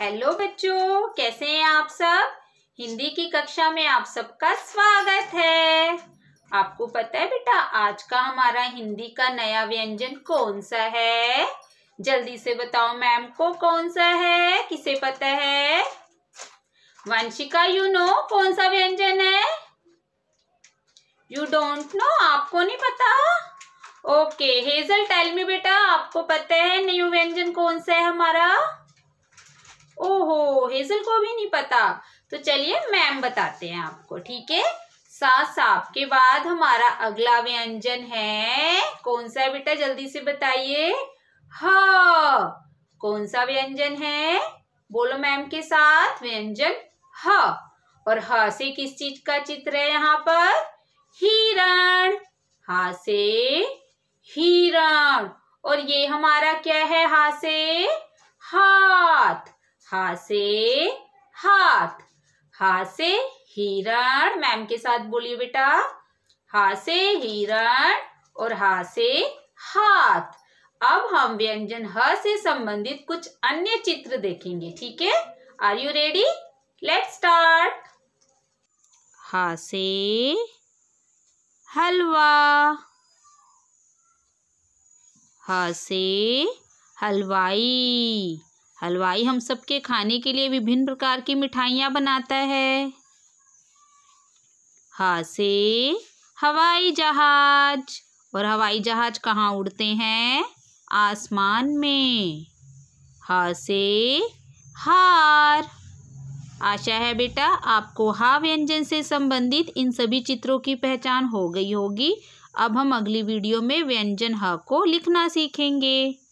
hello बच्चों कैसे हैं आप सब हिंदी की कक्षा में आप सबका स्वागत है आपको पता है बेटा आज का हमारा हिंदी का नया व्यंजन कौन सा है जल्दी से बताओ मैम को कौन सा है किसे पता है वंशिका यू नो कौन सा व्यंजन है यू डोंट नो आपको नहीं पता ओके हेजल टेल मी बेटा आपको पता है न्यू व्यंजन कौन सा है हमारा हेजल को भी नहीं पता तो चलिए मैम बताते हैं आपको ठीक है सा साप के बाद हमारा अगला व्यंजन है कौन सा है बेटा जल्दी से बताइए ह कौन सा व्यंजन है बोलो मैम के साथ व्यंजन ह और ह से किस चीज का चित्र है यहाँ पर हिरण हा से हिरण और ये हमारा क्या है हा से हा से हाथ हा से हिरण मैम के साथ बोलिए बेटा हा से हिरण और हा से हाथ अब हम व्यंजन ह से संबंधित कुछ अन्य चित्र देखेंगे ठीक है are you ready let start हा से हलवा हा से हलवाई हलवाई हम सबके खाने के लिए विभिन्न प्रकार की मिठाइयाँ बनाता है हा से हवाई जहाज और हवाई जहाज कहाँ उड़ते हैं आसमान में हा से हार आशा है बेटा आपको हा व्यंजन से संबंधित इन सभी चित्रों की पहचान हो गई होगी अब हम अगली वीडियो में व्यंजन ह को लिखना सीखेंगे